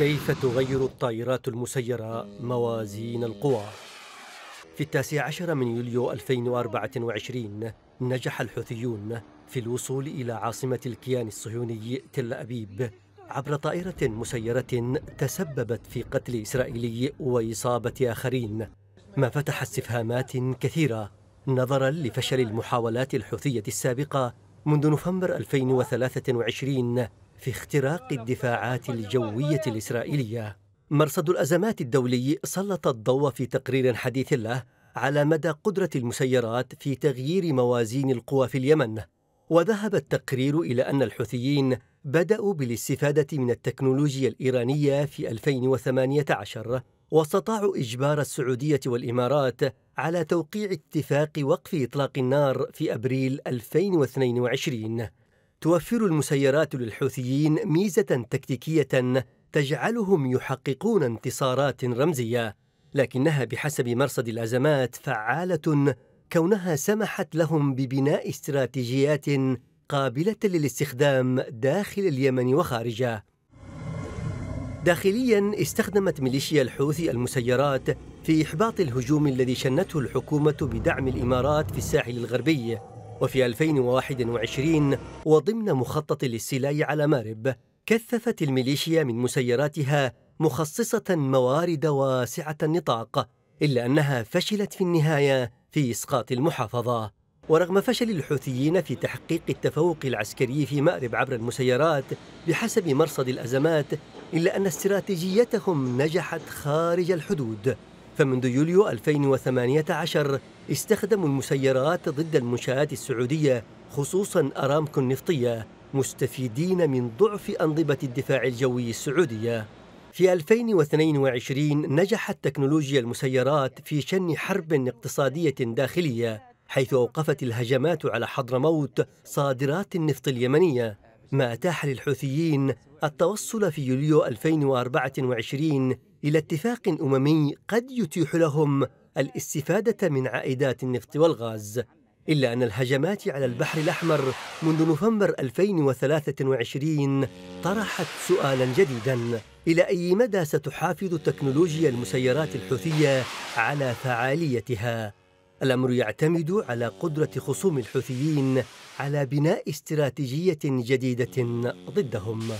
كيف تغير الطائرات المسيرة موازين القوى؟ في التاسع عشر من يوليو 2024 نجح الحوثيون في الوصول إلى عاصمة الكيان الصهيوني تل أبيب عبر طائرة مسيرة تسببت في قتل إسرائيلي وإصابة آخرين ما فتح استفهامات كثيرة نظرا لفشل المحاولات الحوثية السابقة منذ نوفمبر 2023 في اختراق الدفاعات الجوية الإسرائيلية مرصد الأزمات الدولي سلط الضوء في تقرير حديث له على مدى قدرة المسيرات في تغيير موازين القوى في اليمن وذهب التقرير إلى أن الحوثيين بدأوا بالاستفادة من التكنولوجيا الإيرانية في 2018 واستطاعوا إجبار السعودية والإمارات على توقيع اتفاق وقف إطلاق النار في أبريل 2022 توفر المسيرات للحوثيين ميزة تكتيكية تجعلهم يحققون انتصارات رمزية، لكنها بحسب مرصد الأزمات فعالة كونها سمحت لهم ببناء استراتيجيات قابلة للاستخدام داخل اليمن وخارجه. داخليا استخدمت ميليشيا الحوثي المسيرات في إحباط الهجوم الذي شنته الحكومة بدعم الإمارات في الساحل الغربي وفي 2021 وضمن مخطط للسلاي على مارب كثفت الميليشيا من مسيراتها مخصصة موارد واسعة النطاق إلا أنها فشلت في النهاية في إسقاط المحافظة ورغم فشل الحوثيين في تحقيق التفوق العسكري في مأرب عبر المسيرات بحسب مرصد الأزمات إلا أن استراتيجيتهم نجحت خارج الحدود فمنذ يوليو 2018 استخدموا المسيرات ضد المنشآت السعودية خصوصا أرامكو النفطية مستفيدين من ضعف أنظمة الدفاع الجوي السعودية في 2022 نجحت تكنولوجيا المسيرات في شن حرب اقتصادية داخلية حيث أوقفت الهجمات على حضرموت صادرات النفط اليمنية ما أتاح للحوثيين التوصل في يوليو 2024 إلى اتفاق أممي قد يتيح لهم الاستفادة من عائدات النفط والغاز إلا أن الهجمات على البحر الأحمر منذ نوفمبر 2023 طرحت سؤالا جديدا إلى أي مدى ستحافظ تكنولوجيا المسيرات الحوثية على فعاليتها الأمر يعتمد على قدرة خصوم الحوثيين على بناء استراتيجية جديدة ضدهم